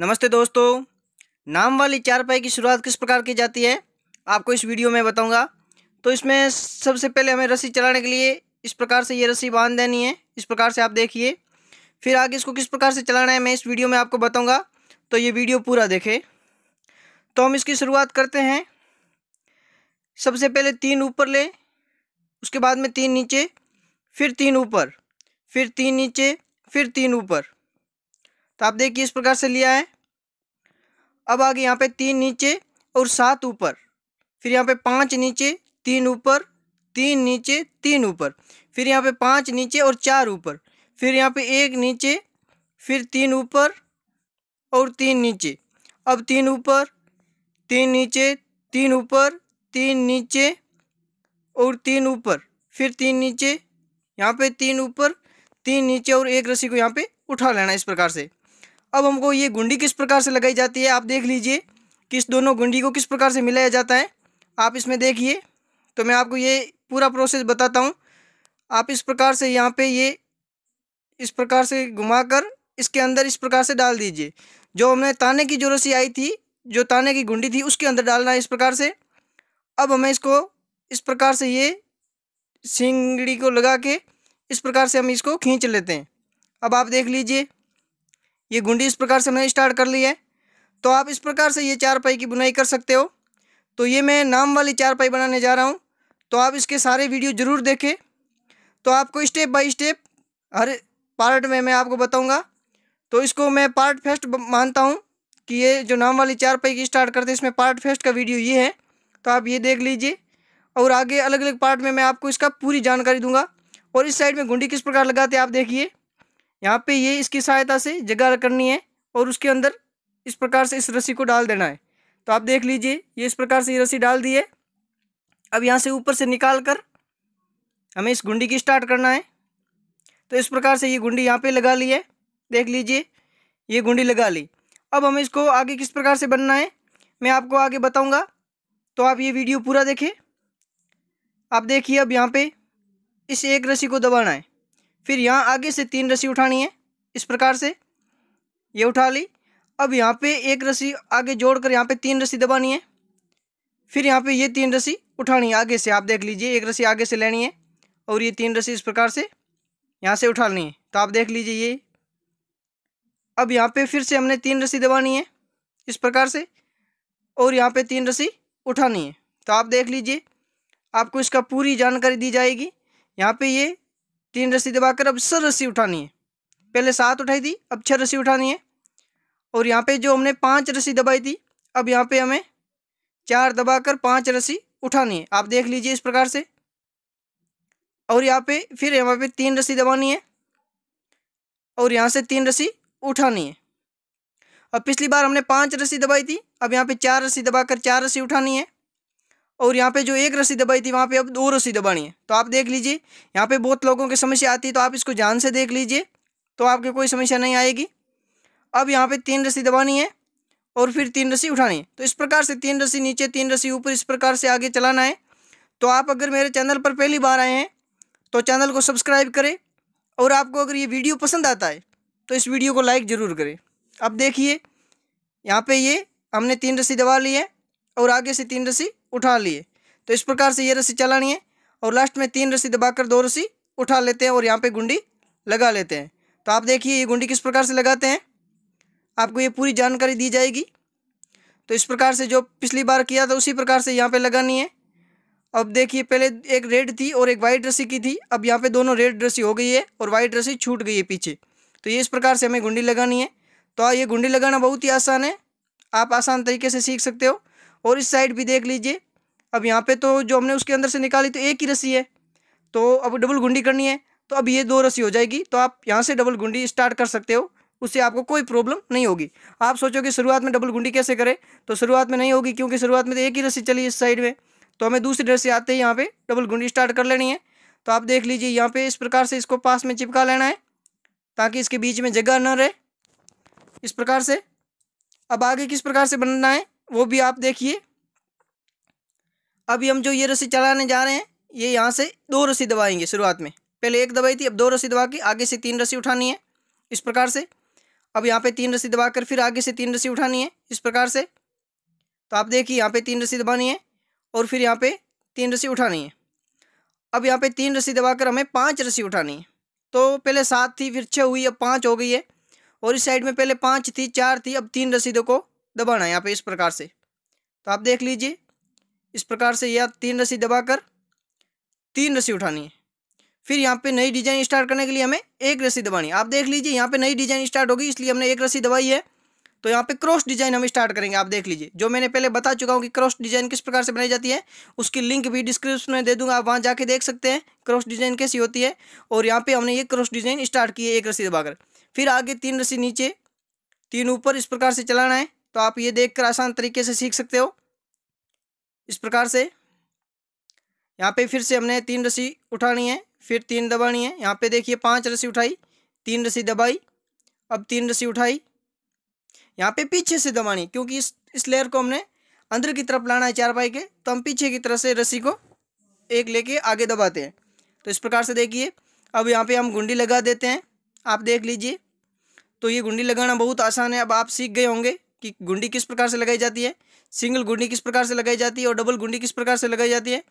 नमस्ते दोस्तों नाम वाली चारपाई की शुरुआत किस प्रकार की जाती है आपको इस वीडियो में बताऊंगा तो इसमें सबसे पहले हमें रस्सी चलाने के लिए इस प्रकार से ये रस्सी बांध देनी है इस प्रकार से आप देखिए फिर आगे इसको किस प्रकार से चलाना है मैं इस वीडियो में आपको बताऊँगा तो ये वीडियो पूरा देखें तो हम इसकी शुरुआत करते हैं सबसे पहले तीन ऊपर ले उसके बाद में तीन नीचे फिर तीन ऊपर फिर तीन नीचे फिर तीन ऊपर तो आप देखिए इस प्रकार से लिया है अब आगे यहाँ पे तीन नीचे और सात ऊपर फिर यहाँ पे पाँच नीचे तीन ऊपर तीन नीचे तीन ऊपर फिर यहाँ पे पाँच नीचे और चार ऊपर फिर यहाँ पे एक नीचे फिर तीन ऊपर और तीन नीचे अब तीन ऊपर तीन नीचे तीन ऊपर तीन नीचे और तीन ऊपर फिर तीन नीचे यहाँ पे तीन ऊपर तीन नीचे और एक रस्सी को यहाँ पे उठा लेना इस प्रकार से अब हमको ये गुंडी किस प्रकार से लगाई जाती है आप देख लीजिए किस दोनों गुंडी को किस प्रकार से मिलाया जाता है आप इसमें देखिए तो मैं आपको ये पूरा प्रोसेस बताता हूँ आप इस प्रकार से यहाँ पे ये इस प्रकार से घुमाकर इसके अंदर इस प्रकार से डाल दीजिए जो हमने ताने की जो रस्सी आई थी जो ताने की गुंडी थी उसके अंदर डालना है इस प्रकार से अब हमें इसको इस प्रकार से ये सिंगड़ी को लगा के इस प्रकार से हम इसको खींच लेते हैं अब आप देख लीजिए ये गुंडी इस प्रकार से हमने स्टार्ट कर ली है तो आप इस प्रकार से ये चार पाई की बुनाई कर सकते हो तो ये मैं नाम वाली चार पाई बनाने जा रहा हूँ तो आप इसके सारे वीडियो ज़रूर देखें तो आपको स्टेप बाय स्टेप हर पार्ट में मैं आपको बताऊँगा तो इसको मैं पार्ट फेस्ट मानता हूँ कि ये जो नाम वाली चार पाई की स्टार्ट करते हैं इसमें पार्ट फेस्ट का वीडियो ये है तो आप ये देख लीजिए और आगे अलग अलग पार्ट में मैं आपको इसका पूरी जानकारी दूंगा और इस साइड में गुंडी किस प्रकार लगाते हैं आप देखिए यहाँ पे ये इसकी सहायता से जगह करनी है और उसके अंदर इस प्रकार से इस रस्सी को डाल देना है तो आप देख लीजिए ये इस प्रकार से ये रस्सी डाल दी है अब यहाँ से ऊपर से निकाल कर हमें इस गुंडी की स्टार्ट करना है तो इस प्रकार से ये गुंडी यहाँ पे लगा ली है देख लीजिए ये गुंडी लगा ली अब हमें इसको आगे किस प्रकार से बनना है मैं आपको आगे बताऊँगा तो आप ये वीडियो पूरा देखें आप देखिए अब यहाँ पर इस एक रस्सी को दबाना है फिर यहाँ आगे से तीन रस्सी उठानी है इस प्रकार से ये उठा ली अब यहाँ पे एक रस्सी आगे जोड़कर यहाँ पर तीन रस्सी दबानी है फिर यहाँ पे ये तीन रस्सी उठानी है आगे से आप देख लीजिए एक रस्सी आगे से लेनी है और ये तीन रस्सी इस प्रकार से यहाँ से उठानी है तो आप देख लीजिए ये अब यहाँ पे फिर से हमने तीन रस्सी दबानी है इस प्रकार से और यहाँ पे तीन रस्सी उठानी है तो आप देख लीजिए आपको इसका पूरी जानकारी दी जाएगी यहाँ पे ये तीन रस्सी दबाकर अब सर रस्सी उठानी है पहले सात उठाई थी अब छः रस्सी उठानी है और यहाँ पे जो हमने पाँच रस्सी दबाई थी अब यहाँ पे हमें चार दबाकर पाँच रस्सी उठानी है आप देख लीजिए इस प्रकार से और यहाँ पे फिर यहाँ पे तीन रस्सी दबानी है और यहाँ से तीन रस्सी उठानी है अब पिछली बार हमने पाँच रस्सी दबाई थी अब यहाँ पे चार रस्सी दबाकर चार रस्सी उठानी है और यहाँ पे जो एक रस्सी दबाई थी वहाँ पे अब दो रस्सी दबानी है तो आप देख लीजिए यहाँ पे बहुत लोगों की समस्या आती है तो आप इसको जान से देख लीजिए तो आपकी कोई समस्या नहीं आएगी अब यहाँ पे तीन रस्सी दबानी है और फिर तीन रस्सी उठानी है तो इस प्रकार से तीन रस्सी नीचे तीन रस्सी ऊपर इस प्रकार से आगे चलाना है तो आप अगर मेरे चैनल पर पहली बार आए हैं तो चैनल को सब्सक्राइब करें और आपको अगर ये वीडियो पसंद आता है तो इस वीडियो को लाइक ज़रूर करें अब देखिए यहाँ पर ये हमने तीन रस्सी दबा ली है और आगे से तीन रस्सी उठा लिए तो इस प्रकार से ये रस्सी चलानी है और लास्ट में तीन रस्सी दबाकर दो रस्सी उठा लेते हैं और यहाँ पे गुंडी लगा लेते हैं तो आप देखिए ये गुंडी किस प्रकार से लगाते हैं आपको ये पूरी जानकारी दी जाएगी तो इस प्रकार से जो पिछली बार किया था उसी प्रकार से यहाँ पर लगानी है अब देखिए पहले एक रेड थी और एक वाइट रस्सी की थी अब यहाँ पर दोनों रेड रस्सी हो गई है और वाइट रस्सी छूट गई है पीछे तो ये इस प्रकार से हमें गुंडी लगानी है तो ये गुंडी लगाना बहुत ही आसान है आप आसान तरीके से सीख सकते हो और इस साइड भी देख लीजिए अब यहाँ पे तो जो हमने उसके अंदर से निकाली तो एक ही रस्सी है तो अब डबल गुंडी करनी है तो अब ये दो रस्सी हो जाएगी तो आप यहाँ से डबल गुंडी स्टार्ट कर सकते हो उससे आपको कोई प्रॉब्लम नहीं होगी आप सोचोगे शुरुआत में डबल गुंडी कैसे करें तो शुरुआत में नहीं होगी क्योंकि शुरुआत में तो एक ही रस्सी चली इस साइड में तो हमें दूसरी रस्सी आते ही यहाँ पर डबल गुंडी स्टार्ट कर लेनी है तो आप देख लीजिए यहाँ पर इस प्रकार से इसको पास में चिपका लेना है ताकि इसके बीच में जगह न रहे इस प्रकार से अब आगे किस प्रकार से बनना है वो भी आप देखिए अभी हम जो ये रस्सी चलाने जा रहे हैं ये यहाँ से दो रस्सी दबाएंगे शुरुआत में पहले एक दबाई थी अब दो रस्सी दबा के आगे से तीन रस्सी उठानी है इस प्रकार से अब यहाँ पे तीन रस्सी दबा कर फिर आगे से तीन रस्सी उठानी है इस प्रकार से तो आप देखिए यहाँ पे तीन रस्सी दबानी है और फिर यहाँ पे तीन रस्सी उठानी है अब यहाँ पे तीन रस्सी दबाकर हमें पाँच रस्सी उठानी है तो पहले सात थी फिर छः हुई अब पाँच हो गई है और इस साइड में पहले पाँच थी चार थी अब तीन रसीदों को दबाना है यहाँ पे इस प्रकार से तो आप देख लीजिए इस प्रकार से या तीन रस्सी दबाकर तीन रस्सी उठानी है फिर यहाँ पे नई डिजाइन स्टार्ट करने के लिए हमें एक रस्सी दबानी है आप देख लीजिए यहाँ पे नई डिजाइन स्टार्ट होगी इसलिए हमने एक रस्सी दबाई है तो यहाँ पे क्रॉस डिजाइन हम स्टार्ट करेंगे आप देख लीजिए जो मैंने पहले बता चुका हूँ कि क्रॉस डिजाइन किस प्रकार से बनाई जाती है उसकी लिंक भी डिस्क्रिप्शन में दे दूंगा आप वहाँ जाके देख सकते हैं क्रॉस डिजाइन कैसी होती है और यहाँ पे हमने ये क्रॉस डिजाइन स्टार्ट की है एक रस्सी दबाकर फिर आगे तीन रस्सी नीचे तीन ऊपर इस प्रकार से चलाना है तो आप ये देखकर आसान तरीके से सीख सकते हो इस प्रकार से यहाँ पे फिर से हमने तीन रस्सी उठानी है फिर तीन दबानी है यहाँ पे देखिए पांच रस्सी उठाई तीन रस्सी दबाई अब तीन रस्सी उठाई यहाँ पे पीछे से दबानी क्योंकि इस इस लेयर को हमने अंदर की तरफ लाना है चार पाई के तो हम पीछे की तरफ से रस्सी को एक लेके आगे दबाते हैं तो इस प्रकार से देखिए अब यहाँ पे हम गुंडी लगा देते हैं आप देख लीजिए तो ये गुंडी लगाना बहुत आसान है अब आप सीख गए होंगे कि गुंडी किस प्रकार से लगाई जाती है सिंगल गुंडी किस प्रकार से लगाई जाती है और डबल गुंडी किस प्रकार से लगाई जाती है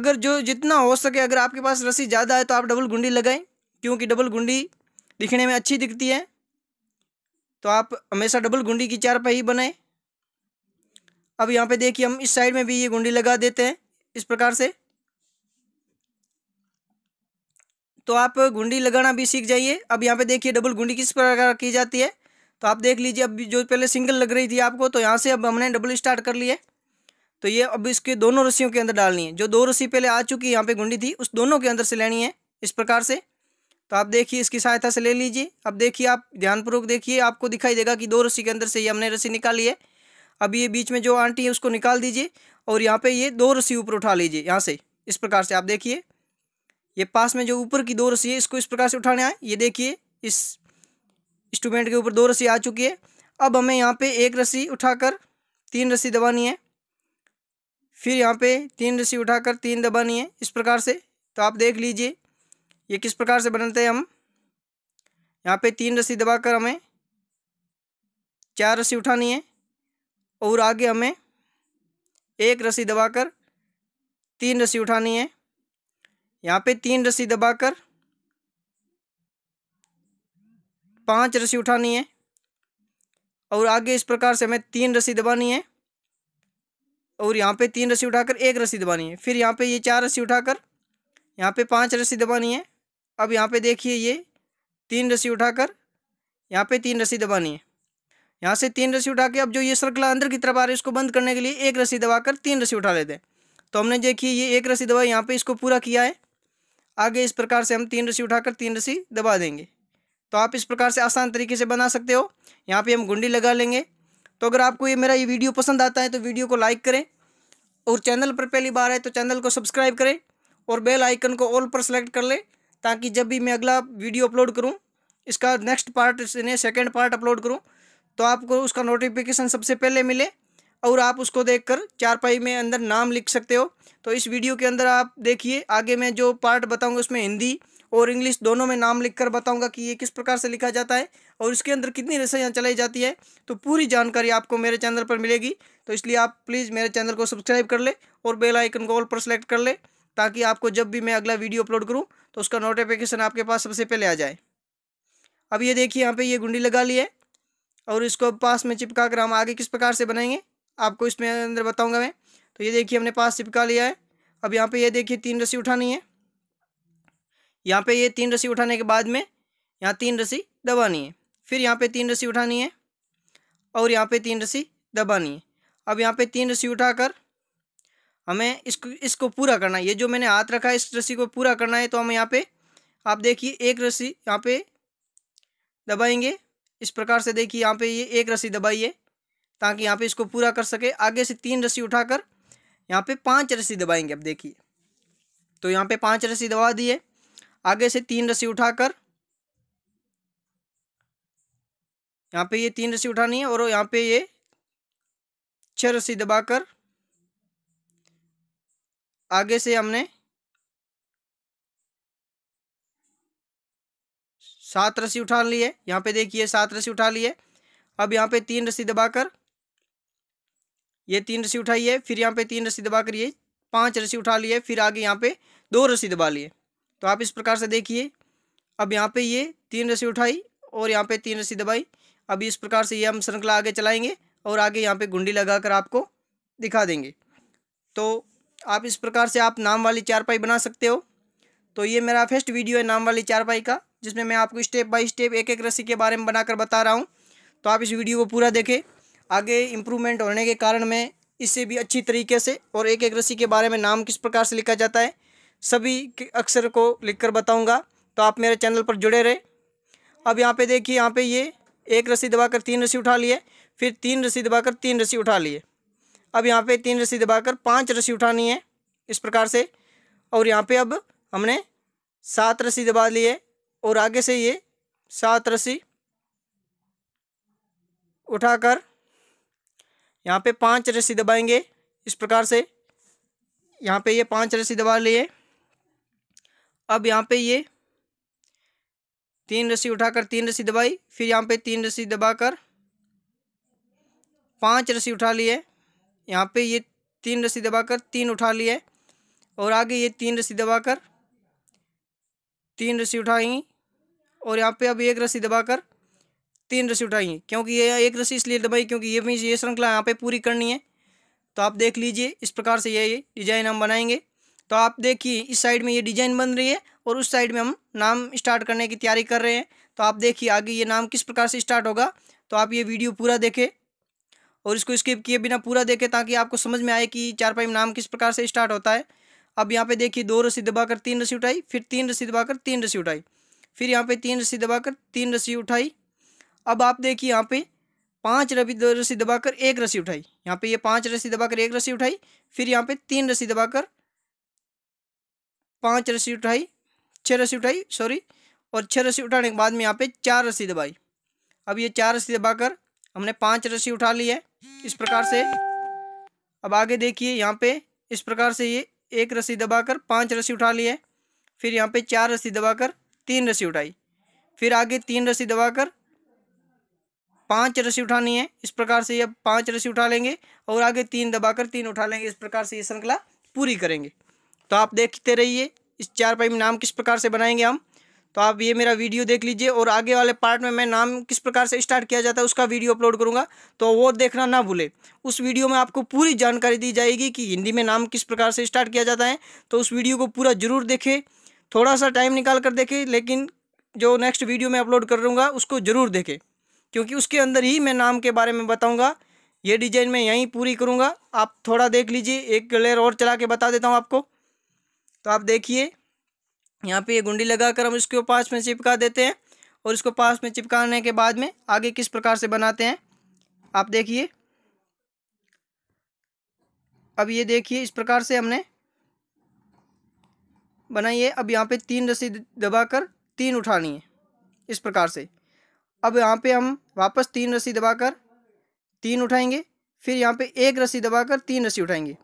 अगर जो जितना हो सके अगर आपके पास रस्सी ज़्यादा है तो आप डबल गुंडी लगाएं क्योंकि डबल गुंडी दिखने में अच्छी दिखती है तो आप हमेशा डबल गुंडी की चार ही बनाएं अब यहाँ पे देखिए हम इस साइड में भी ये गुंडी लगा देते हैं इस प्रकार से तो आप गुंडी लगाना भी सीख जाइए अब यहाँ पे देखिए डबल गुंडी किस प्रकार की जाती है तो आप देख लीजिए अब जो पहले सिंगल लग रही थी आपको तो यहाँ से अब हमने डबल स्टार्ट कर लिया तो ये अब इसके दोनों रस्सियों के अंदर डालनी है जो दो रस्सी पहले आ चुकी है यहाँ पे गुंडी थी उस दोनों के अंदर से लेनी है इस प्रकार से तो आप देखिए इसकी सहायता से ले लीजिए अब देखिए आप ध्यानपूर्वक देखिए आपको दिखाई देगा कि दो रस्सी के अंदर से ये हमने रस्सी निकाली है अब ये बीच में जो आंटी है उसको निकाल दीजिए और यहाँ पे ये दो रस्सी ऊपर उठा लीजिए यहाँ से इस प्रकार से आप देखिए ये पास में जो ऊपर की दो रस्सी है इसको इस प्रकार से उठाने आए ये देखिए इस स्टूडेंट के ऊपर दो रस्सी आ चुकी है अब हमें यहाँ पे एक रस्सी उठाकर तीन रस्सी दबानी है फिर यहाँ पे तीन रस्सी उठाकर तीन दबानी है इस प्रकार से तो आप देख लीजिए ये किस प्रकार से बनाते हैं हम यहाँ पे तीन रस्सी दबाकर हमें चार रस्सी उठानी है और आगे हमें एक रस्सी दबाकर तीन रस्सी उठानी है यहाँ पे तीन रस्सी दबाकर पाँच रस्सी उठानी है और आगे इस प्रकार से हमें तीन रस्सी दबानी है और यहाँ पे तीन रस्सी उठाकर एक रस्सी दबानी है फिर यहाँ पे ये चार रस्सी उठाकर यहाँ पे पांच रस्सी दबानी है अब यहाँ पे देखिए ये तीन रस्सी उठाकर यहाँ पे तीन रस्सी दबानी है यहाँ से तीन रस्सी उठा के अब जो ये सर्कला अंदर की तरफ आ रही है उसको बंद करने के लिए एक रस्सी दबाकर तीन रस्सी उठा लेते हैं तो हमने देखिए ये एक रस्सी दबाई यहाँ पे इसको पूरा किया है आगे इस प्रकार से हम तीन रस्सी उठाकर तीन रस्सी दबा देंगे तो आप इस प्रकार से आसान तरीके से बना सकते हो यहाँ पे हम गुंडी लगा लेंगे तो अगर आपको ये मेरा ये वीडियो पसंद आता है तो वीडियो को लाइक करें और चैनल पर पहली बार है तो चैनल को सब्सक्राइब करें और बेल आइकन को ऑल पर सेलेक्ट कर लें ताकि जब भी मैं अगला वीडियो अपलोड करूँ इसका next part second part upload करूँ तो आपको उसका नोटिफिकेशन सबसे पहले मिले और आप उसको देख कर चारपाई में अंदर नाम लिख सकते हो तो इस वीडियो के अंदर आप देखिए आगे मैं जो पार्ट बताऊंगा उसमें हिंदी और इंग्लिश दोनों में नाम लिखकर बताऊंगा कि ये किस प्रकार से लिखा जाता है और इसके अंदर कितनी रसोईयाँ चलाई जाती है तो पूरी जानकारी आपको मेरे चैनल पर मिलेगी तो इसलिए आप प्लीज़ मेरे चैनल को सब्सक्राइब कर ले और बेल आइकन को ऑल पर सेलेक्ट कर ले ताकि आपको जब भी मैं अगला वीडियो अपलोड करूँ तो उसका नोटिफिकेशन आपके पास सबसे पहले आ जाए अब ये देखिए यहाँ पर ये गुंडी लगा ली है और इसको पास में चिपका कर हम आगे किस प्रकार से बनाएंगे आपको इसमें अंदर बताऊँगा मैं तो ये देखिए हमने पास चिपका लिया है अब यहाँ पे ये देखिए तीन रस्सी उठानी है यहाँ पे ये तीन रस्सी उठाने के बाद में यहाँ तीन रस्सी दबानी है फिर यहाँ पे तीन रस्सी उठानी है और यहाँ पे तीन रस्सी दबानी है अब यहाँ पे तीन रस्सी उठाकर हमें इसको इसको पूरा करना है ये जो मैंने हाथ रखा है इस रस्सी को पूरा करना है तो हम यहाँ पे आप देखिए एक रस्सी यहाँ पे दबाएंगे इस प्रकार से देखिए यहाँ पे ये एक रस्सी दबाइए ताकि यहाँ पे इसको पूरा कर सके आगे से तीन रस्सी उठाकर यहाँ पे पांच रस्सी दबाएंगे अब देखिए तो यहाँ पे पांच रस्सी दबा दिए आगे से तीन रस्सी उठाकर यहाँ पे ये तीन रस्सी उठानी है और यहाँ पे ये छह रस्सी दबाकर आगे से हमने सात रस्सी उठा ली है यहाँ पे देखिए सात रस्सी उठा ली है अब यहाँ पे तीन रस्सी दबाकर ये तीन रस्सी उठाई है फिर यहाँ पे तीन रस्सी दबाकर ये पांच रस्सी उठा ली है फिर आगे यहाँ पे दो रस्सी दबा लिए तो आप इस प्रकार से देखिए अब यहाँ पे ये तीन रस्सी उठाई और यहाँ पे तीन रस्सी दबाई अब इस प्रकार से ये हम श्रृंखला आगे चलाएंगे और आगे यहाँ पे गुंडी लगाकर आपको दिखा देंगे तो आप इस प्रकार से आप नाम वाली चारपाई बना सकते हो तो ये मेरा फर्स्ट वीडियो है नाम वाली चारपाई का जिसमें मैं आपको स्टेप बाई स्टेप एक एक रस्सी के बारे में बनाकर बता रहा हूँ तो आप इस वीडियो को पूरा देखें आगे इम्प्रूवमेंट होने के कारण मैं इससे भी अच्छी तरीके से और एक एक रस्सी के बारे में नाम किस प्रकार से लिखा जाता है सभी के अक्षर को लिख कर बताऊँगा तो आप मेरे चैनल पर जुड़े रहे अब यहाँ पे देखिए यहाँ पे ये एक रस्सी दबाकर तीन रस्सी उठा लिए फिर तीन रस्सी दबाकर तीन रस्सी उठा लिए अब यहाँ पे तीन रस्सी दबाकर पांच रस्सी उठानी है इस प्रकार से और यहाँ पे अब हमने सात रस्सी दबा लिए और आगे से ये सात रस्सी उठाकर यहाँ पे पांच रस्सी दबाएंगे इस प्रकार से यहाँ पे ये पांच रस्सी दबा लिए अब यहाँ पे ये तीन रस्सी उठाकर तीन रस्सी दबाई फिर यहाँ पे तीन रस्सी दबाकर पांच रस्सी उठा लिए यहाँ पे ये तीन रस्सी दबाकर तीन उठा लिए और आगे ये तीन रस्सी दबाकर तीन रस्सी उठाएंगी और यहाँ पे अब एक रस्सी दबाकर तीन रस्सी उठाएंगी क्योंकि ये एक रस्सी इसलिए दबाई क्योंकि ये भी ये श्रृंखला यहाँ पर पूरी करनी है तो आप देख लीजिए इस प्रकार से ये डिजाइन हम बनाएंगे तो आप देखिए इस साइड में ये डिजाइन बन रही है और उस साइड में हम नाम स्टार्ट करने की तैयारी कर रहे हैं तो आप देखिए आगे ये नाम किस प्रकार से स्टार्ट होगा तो आप ये वीडियो पूरा देखें और इसको स्किप किए बिना पूरा देखें ताकि आपको समझ में आए कि चारपाई में नाम किस प्रकार से स्टार्ट होता है अब यहाँ पे देखिए दो रस्सी दबाकर तीन रस्सी उठाई फिर तीन रस्सी दबाकर तीन रस्सी उठाई फिर यहाँ पे तीन रस्सी दबाकर तीन रस्सी उठाई अब आप देखिए यहाँ पे पाँच रबी रस्सी दबाकर एक रस्सी उठाई यहाँ पे ये पाँच रस्सी दबाकर एक रस्सी उठाई फिर यहाँ पे तीन रस्सी दबाकर पाँच रस्सी उठाई छः रस्सी उठाई सॉरी और छः रस्सी उठाने के बाद में यहाँ पे चार रस्सी दबाई अब ये चार रस्सी दबाकर हमने पाँच रस्सी उठा ली है इस प्रकार से अब आगे देखिए यहाँ पे इस प्रकार से ये एक रस्सी दबाकर पाँच रस्सी उठा ली है फिर यहाँ पे चार रस्सी दबाकर तीन रस्सी उठाई फिर आगे तीन रस्सी दबाकर पाँच रस्सी उठानी है इस प्रकार से ये पाँच रस्सी उठा लेंगे और आगे तीन दबाकर तीन उठा लेंगे इस प्रकार से ये श्रृंखला पूरी करेंगे तो आप देखते रहिए इस चारपाई में नाम किस प्रकार से बनाएंगे हम तो आप ये मेरा वीडियो देख लीजिए और आगे वाले पार्ट में मैं नाम किस प्रकार से स्टार्ट किया जाता है उसका वीडियो अपलोड करूँगा तो वो देखना ना भूले उस वीडियो में आपको पूरी जानकारी दी जाएगी कि हिंदी में नाम किस प्रकार से स्टार्ट किया जाता है तो उस वीडियो को पूरा ज़रूर देखें थोड़ा सा टाइम निकाल कर देखें लेकिन जो नेक्स्ट वीडियो मैं अपलोड कर उसको ज़रूर देखें क्योंकि उसके अंदर ही मैं नाम के बारे में बताऊँगा ये डिजाइन मैं यहीं पूरी करूँगा आप थोड़ा देख लीजिए एक लेयर और चला के बता देता हूँ आपको तो आप देखिए यहाँ पे ये गुंडी लगाकर हम इसको पास में चिपका देते हैं और इसको पास में चिपकाने के बाद में आगे किस प्रकार से बनाते हैं आप देखिए अब ये देखिए इस प्रकार से हमने बनाई है अब यहाँ पे तीन रस्सी दबाकर तीन उठानी है इस प्रकार से अब यहाँ पे हम वापस तीन रस्सी दबाकर तीन उठाएंगे फिर यहाँ पे एक रस्सी दबाकर तीन रस्सी उठाएंगे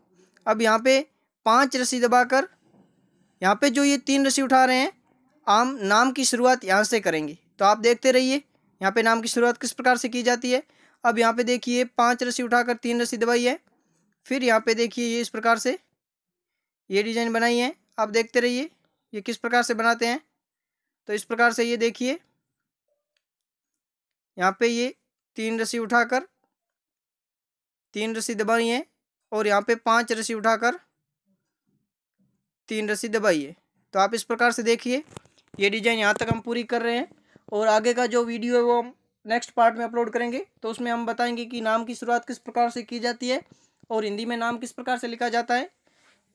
अब यहाँ पे पांच रस्सी दबाकर यहाँ पे जो ये तीन रस्सी उठा रहे हैं आम नाम की शुरुआत यहाँ से करेंगे तो आप देखते रहिए यहाँ पे नाम की शुरुआत किस प्रकार से की जाती है अब यहाँ पे देखिए पांच रस्सी उठाकर तीन रस्सी दबाई है फिर यहाँ पे देखिए ये इस प्रकार से ये डिजाइन बनाई है आप देखते रहिए ये किस प्रकार से बनाते हैं तो इस प्रकार से ये देखिए यहाँ पे ये तीन रस्सी उठाकर तीन रस्सी दबाई है और यहाँ पे पांच रस्सी उठाकर तीन रस्सी दबाइए तो आप इस प्रकार से देखिए ये डिज़ाइन यहाँ तक हम पूरी कर रहे हैं और आगे का जो वीडियो है वो हम नेक्स्ट पार्ट में अपलोड करेंगे तो उसमें हम बताएंगे कि नाम की शुरुआत किस प्रकार से की जाती है और हिंदी में नाम किस प्रकार से लिखा जाता है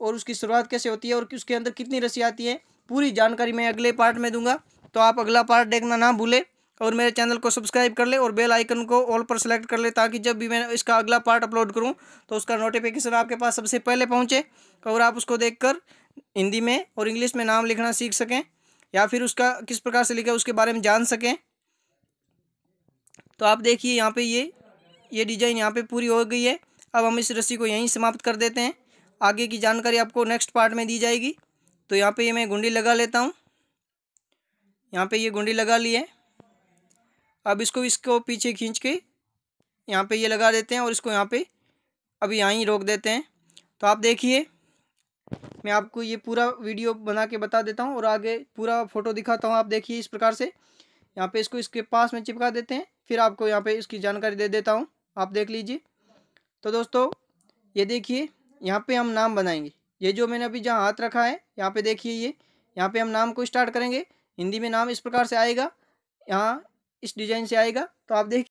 और उसकी शुरुआत कैसे होती है और उसके अंदर कितनी रस्सी आती है पूरी जानकारी मैं अगले पार्ट में दूंगा तो आप अगला पार्ट देखना ना भूलें और मेरे चैनल को सब्सक्राइब कर ले और बेल आइकन को ऑल पर सेलेक्ट कर ले ताकि जब भी मैं इसका अगला पार्ट अपलोड करूं तो उसका नोटिफिकेशन आपके पास सबसे पहले पहुंचे और आप उसको देखकर हिंदी में और इंग्लिश में नाम लिखना सीख सकें या फिर उसका किस प्रकार से लिखा उसके बारे में जान सकें तो आप देखिए यहाँ पे ये ये डिजाइन यहाँ पे पूरी हो गई है अब हम इस रस्सी को यहीं समाप्त कर देते हैं आगे की जानकारी आपको नेक्स्ट पार्ट में दी जाएगी तो यहाँ पे ये मैं गुंडी लगा लेता हूँ यहाँ पे ये गुंडी लगा ली है अब इसको इसको पीछे खींच के यहाँ पे ये लगा देते हैं और इसको यहाँ पे अभी यहाँ ही रोक देते हैं तो आप देखिए मैं आपको ये पूरा वीडियो बना के बता देता हूँ और आगे पूरा फोटो दिखाता हूँ आप देखिए इस प्रकार से यहाँ पे इसको इसके पास में चिपका देते हैं फिर आपको यहाँ पे इसकी जानकारी दे देता हूँ आप देख लीजिए तो दोस्तों ये देखिए यहाँ पे हम नाम बनाएंगे ये जो मैंने अभी जहाँ हाथ रखा है यहाँ पे देखिए ये यहाँ पे हम नाम को स्टार्ट करेंगे हिंदी में नाम इस प्रकार से आएगा यहाँ इस डिजाइन से आएगा तो आप देख